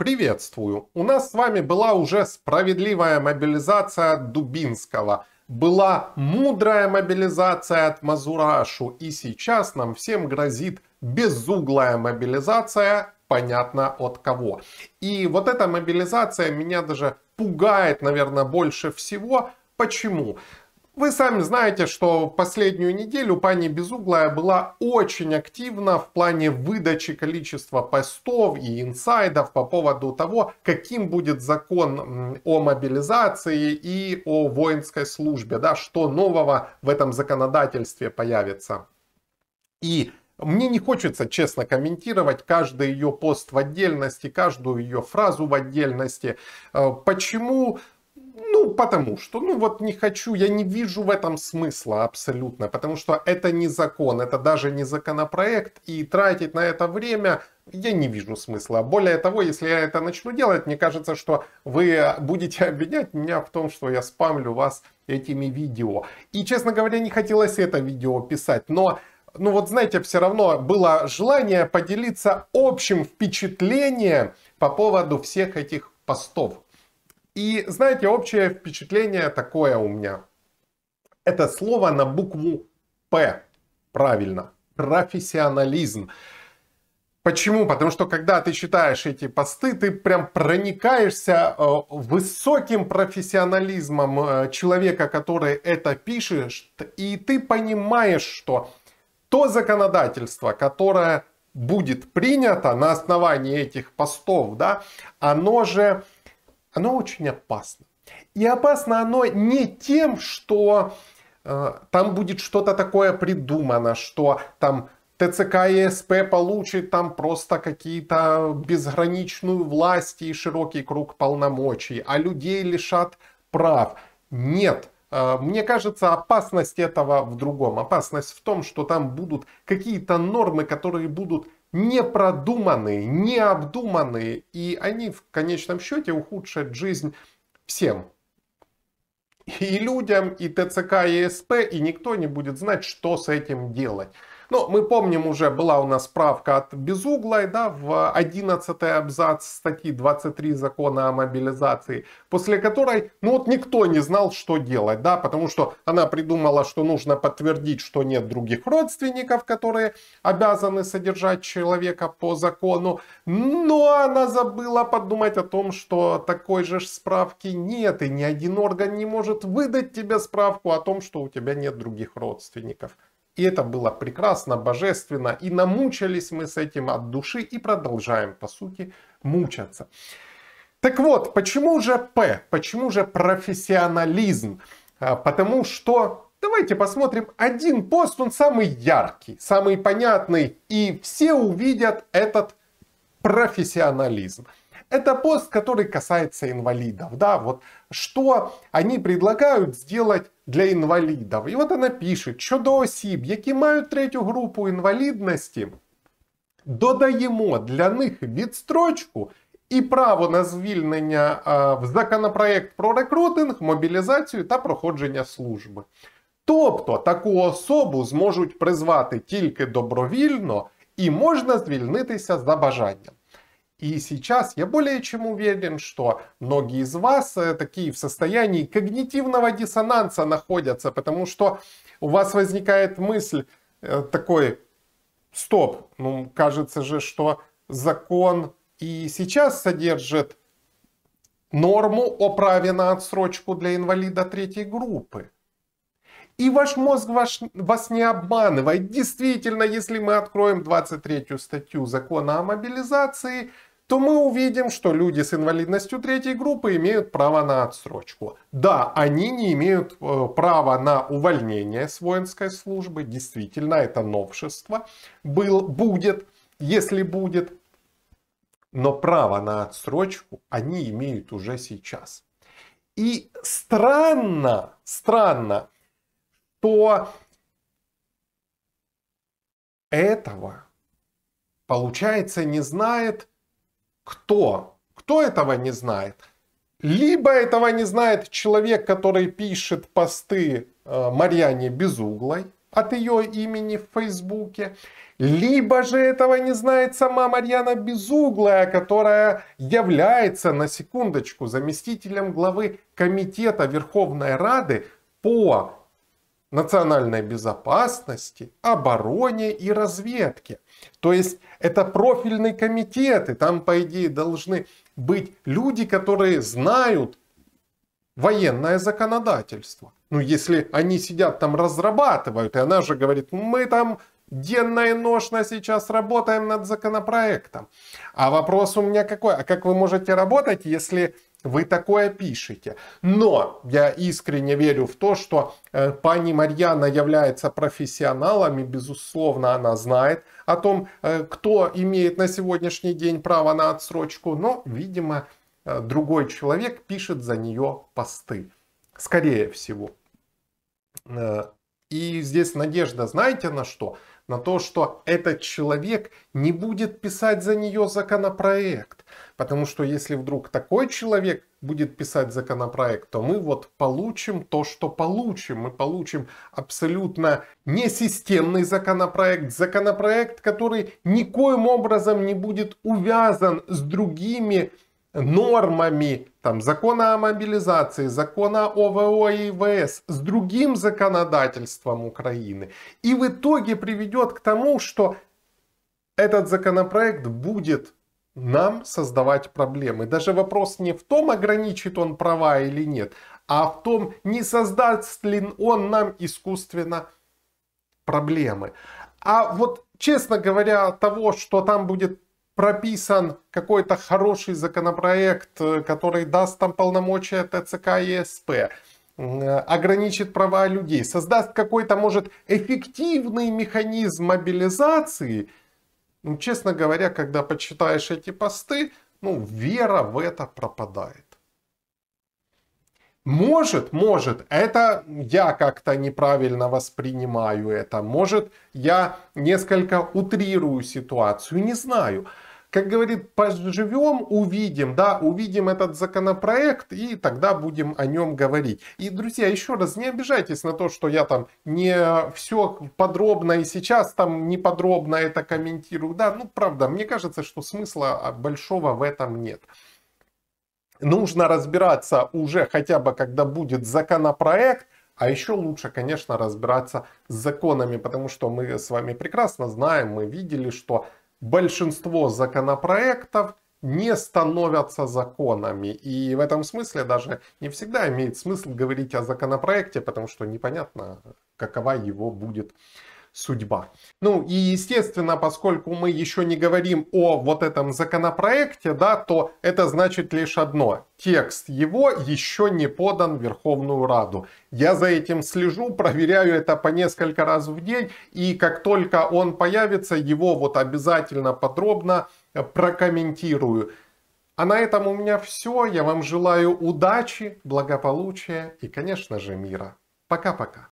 Приветствую! У нас с вами была уже справедливая мобилизация от Дубинского, была мудрая мобилизация от Мазурашу, и сейчас нам всем грозит безуглая мобилизация, понятно от кого. И вот эта мобилизация меня даже пугает, наверное, больше всего. Почему? Вы сами знаете, что последнюю неделю пани Безуглая была очень активна в плане выдачи количества постов и инсайдов по поводу того, каким будет закон о мобилизации и о воинской службе, да, что нового в этом законодательстве появится. И мне не хочется, честно, комментировать каждый ее пост в отдельности, каждую ее фразу в отдельности. Э, почему? Ну, потому что, ну вот не хочу, я не вижу в этом смысла абсолютно, потому что это не закон, это даже не законопроект, и тратить на это время я не вижу смысла. Более того, если я это начну делать, мне кажется, что вы будете обвинять меня в том, что я спамлю вас этими видео. И, честно говоря, не хотелось это видео писать, но ну вот знаете, все равно было желание поделиться общим впечатлением по поводу всех этих постов. И знаете, общее впечатление такое у меня. Это слово на букву П. Правильно. Профессионализм. Почему? Потому что когда ты читаешь эти посты, ты прям проникаешься э, высоким профессионализмом э, человека, который это пишет, и ты понимаешь, что то законодательство, которое будет принято на основании этих постов, да, оно же оно очень опасно. И опасно оно не тем, что э, там будет что-то такое придумано, что там ТЦК и СП получит там просто какие-то безграничную власть и широкий круг полномочий, а людей лишат прав. Нет, э, мне кажется, опасность этого в другом. Опасность в том, что там будут какие-то нормы, которые будут непродуманные, необдуманные, и они в конечном счете ухудшат жизнь всем. И людям, и ТЦК, и СП, и никто не будет знать, что с этим делать. Но ну, мы помним уже, была у нас справка от Безуглой, да, в 11 абзац статьи 23 закона о мобилизации, после которой, ну вот никто не знал, что делать, да, потому что она придумала, что нужно подтвердить, что нет других родственников, которые обязаны содержать человека по закону, но она забыла подумать о том, что такой же справки нет, и ни один орган не может выдать тебе справку о том, что у тебя нет других родственников. И это было прекрасно, божественно. И намучались мы с этим от души и продолжаем, по сути, мучаться. Так вот, почему же П? Почему же профессионализм? А, потому что Давайте посмотрим один пост, он самый яркий, самый понятный, и все увидят этот профессионализм. Это пост, который касается инвалидов. Да, вот что они предлагают сделать для інвалідів. І от вона пише, що до осіб, які мають третю групу інвалідності, додаємо для них відстрочку і право на звільнення е, в законопроект про рекрутинг, мобілізацію та проходження служби. Тобто таку особу зможуть призвати тільки добровільно і можна звільнитися за бажанням. И сейчас я более чем уверен, что многие из вас э, такие в состоянии когнитивного диссонанса находятся, потому что у вас возникает мысль э, такой, стоп, ну кажется же, что закон и сейчас содержит норму о праве на отсрочку для инвалида третьей группы. И ваш мозг ваш, вас не обманывает. Действительно, если мы откроем 23 статью закона о мобилизации, то мы увидим, что люди с инвалидностью третьей группы имеют право на отсрочку. Да, они не имеют э, права на увольнение с воинской службы, действительно, это новшество был, будет, если будет. Но право на отсрочку они имеют уже сейчас. И странно, странно, то этого, получается, не знает кто? Кто этого не знает? Либо этого не знает человек, который пишет посты э, Марьяне Безуглой от ее имени в Фейсбуке, либо же этого не знает сама Марьяна Безуглая, которая является, на секундочку, заместителем главы Комитета Верховной Рады по национальной безопасности, обороне и разведке. То есть это профильные комитеты, там, по идее, должны быть люди, которые знают военное законодательство. Ну, если они сидят там, разрабатывают, и она же говорит, мы там Денно и ношно сейчас работаем над законопроектом. А вопрос у меня какой? А как вы можете работать, если вы такое пишете. Но я искренне верю в то, что э, пани Марьяна является профессионалом и, безусловно, она знает о том, э, кто имеет на сегодняшний день право на отсрочку. Но, видимо, э, другой человек пишет за нее посты. Скорее всего. Э, и здесь надежда, знаете на что? На то, что этот человек не будет писать за нее законопроект. Потому что если вдруг такой человек будет писать законопроект, то мы вот получим то, что получим. Мы получим абсолютно несистемный законопроект, законопроект, который никоим образом не будет увязан с другими нормами там, закона о мобилизации, закона ОВО и ИВС, с другим законодательством Украины. И в итоге приведет к тому, что этот законопроект будет нам создавать проблемы. Даже вопрос не в том, ограничит он права или нет, а в том, не создаст ли он нам искусственно проблемы. А вот, честно говоря, того, что там будет прописан какой-то хороший законопроект, э, который даст там полномочия ТЦК и СП, э, ограничит права людей, создаст какой-то, может, эффективный механизм мобилизации, ну, честно говоря, когда почитаешь эти посты, ну, вера в это пропадает. Может, может, это я как-то неправильно воспринимаю это. Может, я несколько утрирую ситуацию, не знаю. Как говорит, поживем, увидим, да, увидим этот законопроект и тогда будем о нем говорить. И, друзья, еще раз, не обижайтесь на то, что я там не все подробно и сейчас там не подробно это комментирую. Да, ну правда, мне кажется, что смысла а, большого в этом нет нужно разбираться уже хотя бы, когда будет законопроект, а еще лучше, конечно, разбираться с законами, потому что мы с вами прекрасно знаем, мы видели, что большинство законопроектов не становятся законами. И в этом смысле даже не всегда имеет смысл говорить о законопроекте, потому что непонятно, какова его будет судьба. Ну и естественно, поскольку мы еще не говорим о вот этом законопроекте, да, то это значит лишь одно. Текст его еще не подан в Верховную Раду. Я за этим слежу, проверяю это по несколько раз в день, и как только он появится, его вот обязательно подробно э, прокомментирую. А на этом у меня все. Я вам желаю удачи, благополучия и, конечно же, мира. Пока-пока.